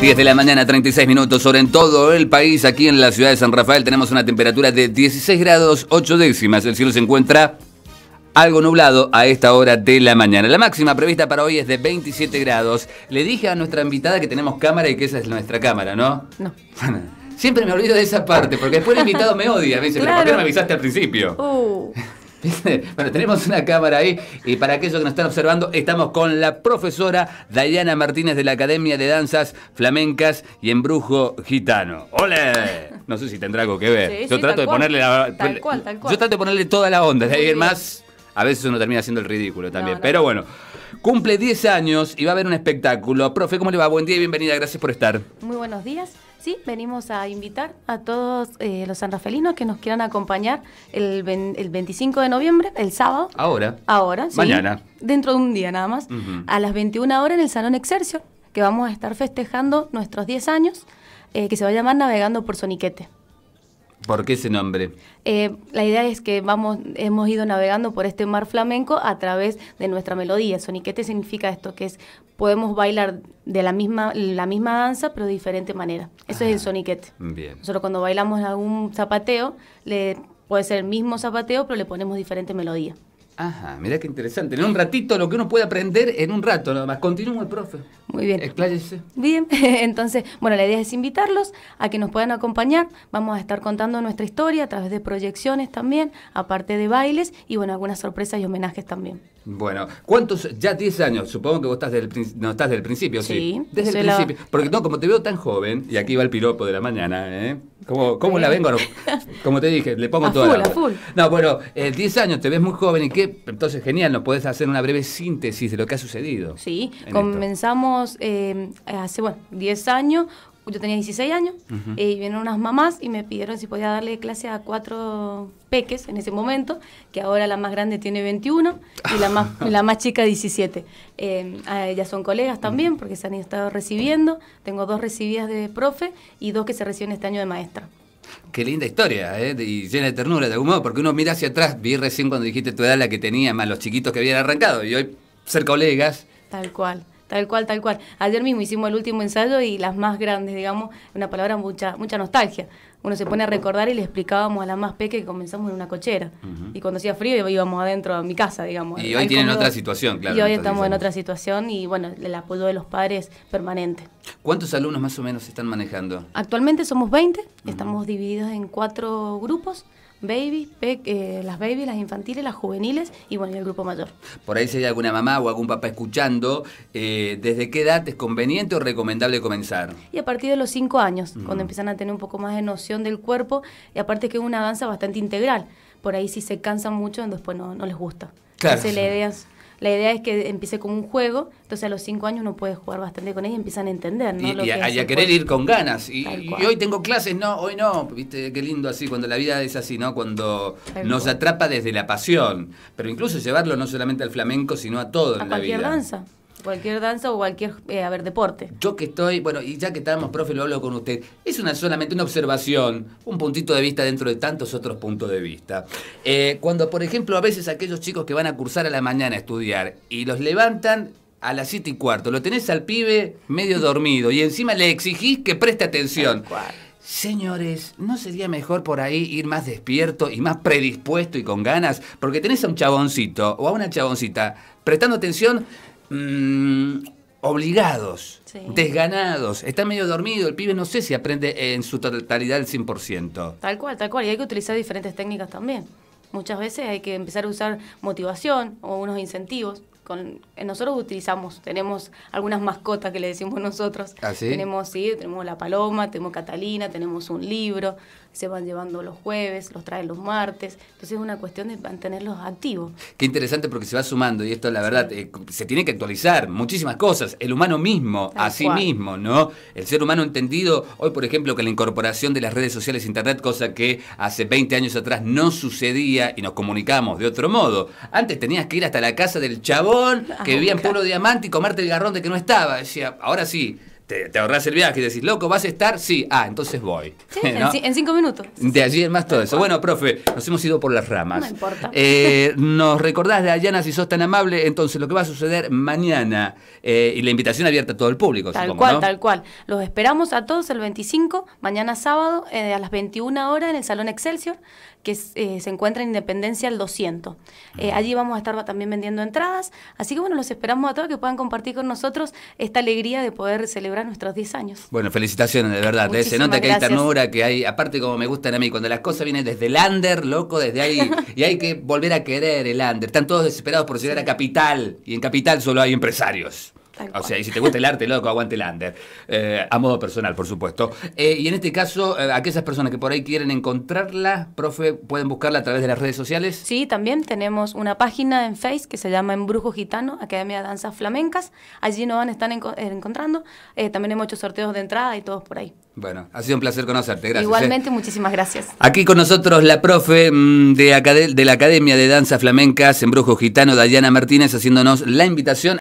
10 de la mañana, 36 minutos, sobre en todo el país, aquí en la ciudad de San Rafael tenemos una temperatura de 16 grados 8 décimas. El cielo se encuentra algo nublado a esta hora de la mañana. La máxima prevista para hoy es de 27 grados. Le dije a nuestra invitada que tenemos cámara y que esa es nuestra cámara, ¿no? No. Siempre me olvido de esa parte, porque después el invitado me odia. Me dice, ¿pero por qué no me avisaste al principio? Uh bueno, tenemos una cámara ahí y para aquellos que nos están observando, estamos con la profesora Dayana Martínez de la Academia de Danzas Flamencas y Embrujo Gitano. ¡Ole! No sé si tendrá algo que ver. yo trato de ponerle la. Yo trato de ponerle toda la onda. De alguien más, a veces uno termina siendo el ridículo también. Pero bueno. Cumple 10 años y va a haber un espectáculo. Profe, ¿cómo le va? Buen día y bienvenida. Gracias por estar. Muy buenos días. Sí, venimos a invitar a todos los eh, los sanrafelinos que nos quieran acompañar el, 25 de noviembre, el sábado. Ahora. Ahora, Mañana. dentro de un día nada más. A las 21 horas en el Salón Exercio, que vamos a estar festejando nuestros 10 años, eh, que se va a llamar Navegando por Soniquete. ¿Por qué ese nombre? Eh, la idea es que vamos, hemos ido navegando por este mar flamenco a través de nuestra melodía. Soniquete significa esto, que es podemos bailar de la misma, la misma danza, pero de diferente manera. Eso es el ah, soniquete. Nosotros cuando bailamos algún zapateo, le, puede ser el mismo zapateo, pero le ponemos diferente melodía. Ajá, mirá qué interesante. En un ratito lo que uno puede aprender en un rato nada más. Continúa profe. Muy bien. Expláyese. Bien, entonces, bueno, la idea es invitarlos a que nos puedan acompañar. Vamos a estar contando nuestra historia a través de proyecciones también, aparte de bailes y bueno, algunas sorpresas y homenajes también. Bueno, ¿cuántos? Ya 10 años, supongo que vos estás del, no, estás del principio, sí. sí. Desde el principio. Porque no, como te veo tan joven, y aquí va el piropo de la mañana, ¿eh? ¿Cómo, la vengo? Como te dije, le pongo todo full. No, bueno, 10 eh, años, te ves muy joven y qué entonces, genial, ¿no? Puedes hacer una breve síntesis de lo que ha sucedido. Sí, comenzamos eh, hace, bueno, 10 años, yo tenía 16 años, eh, y vinieron unas mamás y me pidieron si podía darle clase a cuatro peques en ese momento, que ahora la más grande tiene 21 y la más, chica 17. Eh, ellas son colegas también porque se han estado recibiendo, tengo dos recibidas de profe y dos que se reciben este año de maestra. Qué linda historia, ¿eh? y llena de ternura de algún modo, porque uno mira hacia atrás, vi recién cuando dijiste tu edad la que tenía, más los chiquitos que habían arrancado, y hoy ser colegas. Tal cual. Tal cual, tal cual. Ayer mismo hicimos el último ensayo y las más grandes, digamos, una palabra, mucha, mucha nostalgia uno se pone a recordar y le explicábamos a la más peque que comenzamos en una cochera. Y cuando hacía frío íbamos adentro a mi casa, digamos. Y hoy tienen otra situación, claro. Y hoy estamos en otra situación y bueno, el apoyo de los padres permanente. ¿Cuántos alumnos más o menos están manejando? Actualmente somos 20, estamos divididos en cuatro grupos babies, eh, las babies, las infantiles, las juveniles y bueno, el grupo mayor. Por ahí si hay alguna mamá o algún papá escuchando, eh, ¿desde qué edad es conveniente o recomendable comenzar? Y a partir de los 5 años, cuando mm. empiezan a tener un poco más de noción del cuerpo y aparte que es una danza bastante integral. Por ahí si se cansan mucho, después no, no les gusta. Claro. Se le la idea es que empiece con un juego, entonces a los cinco años uno puede jugar bastante con ella y empiezan a entender, ¿no? Y, a, querer ir con ganas. Y, hoy tengo clases, no, hoy no, viste, qué lindo así, cuando la vida es así, ¿no? Cuando nos atrapa desde la pasión, pero incluso llevarlo no solamente al flamenco, sino a todo el en la vida. A cualquier danza. Cualquier danza o cualquier, eh, deporte. Yo que estoy, bueno, y ya que estamos profe, lo hablo con usted. Es una solamente una observación, un puntito de vista dentro de tantos otros puntos de vista. Eh, cuando, por ejemplo, a veces aquellos chicos que van a cursar a la mañana a estudiar y los levantan a las 7 y cuarto, lo tenés al pibe medio dormido y encima le exigís que preste atención. Señores, ¿no sería mejor por ahí ir más despierto y más predispuesto y con ganas? Porque tenés a un chaboncito o a una chaboncita prestando atención Mm, obligados, desganados, está medio dormido, el pibe no sé si aprende en su totalidad el 100%. Tal cual, tal cual, y hay que utilizar diferentes técnicas también. Muchas veces hay que empezar a usar motivación o unos incentivos eh, nosotros utilizamos, tenemos algunas mascotas que le decimos nosotros. ¿Ah, tenemos, sí, tenemos la paloma, tenemos Catalina, tenemos un libro, se van llevando los jueves, los traen los martes. Entonces es una cuestión de mantenerlos activos. Qué interesante porque se va sumando, y esto la verdad, eh, se tiene que actualizar muchísimas cosas. El humano mismo, a sí mismo, ¿no? El ser humano entendido, hoy por ejemplo, que la incorporación de las redes sociales internet, cosa que hace 20 años atrás no sucedía y nos comunicamos de otro modo. Antes tenías que ir hasta la casa del chabón que ah, vivía en Pueblo Diamante y comerte el garrón de que no estaba. Decía, ahora sí, te, te, ahorras el viaje y decís, loco, ¿vas a estar? Sí, ah, entonces voy. Sí, en, cinco minutos. De allí es más todo eso. Bueno, profe, nos hemos ido por las ramas. No importa. Eh, nos recordás de Ayana, si sos tan amable, entonces lo que va a suceder mañana eh, y la invitación abierta a todo el público. Tal cual, tal cual. Los esperamos a todos el 25, mañana sábado, eh, a las 21 horas en el Salón Excelsior, que se encuentra en Independencia al 200. allí vamos a estar también vendiendo entradas, así que bueno, los esperamos a todos que puedan compartir con nosotros esta alegría de poder celebrar nuestros 10 años. Bueno, felicitaciones, de verdad. ¿eh? se nota que hay ternura, que hay, aparte como me gustan a mí, cuando las cosas vienen desde el under, loco, desde ahí, y hay que volver a querer el under. Están todos desesperados por llegar a Capital, y en Capital solo hay empresarios o sea, y si te gusta el arte, loco, aguante el under. Eh, a modo personal, por supuesto. Eh, y en este caso, eh, aquellas personas que por ahí quieren encontrarla, profe, pueden buscarla a través de las redes sociales. Sí, también tenemos una página en Face que se llama Embrujo Gitano, Academia de Danzas Flamencas. Allí nos van a estar encontrando. también hemos hecho sorteos de entrada y todos por ahí. Bueno, ha sido un placer conocerte, gracias. Igualmente, muchísimas gracias. Aquí con nosotros la profe mm, de, de la Academia de Danzas Flamencas, Embrujo Gitano, Dayana Martínez, haciéndonos la invitación.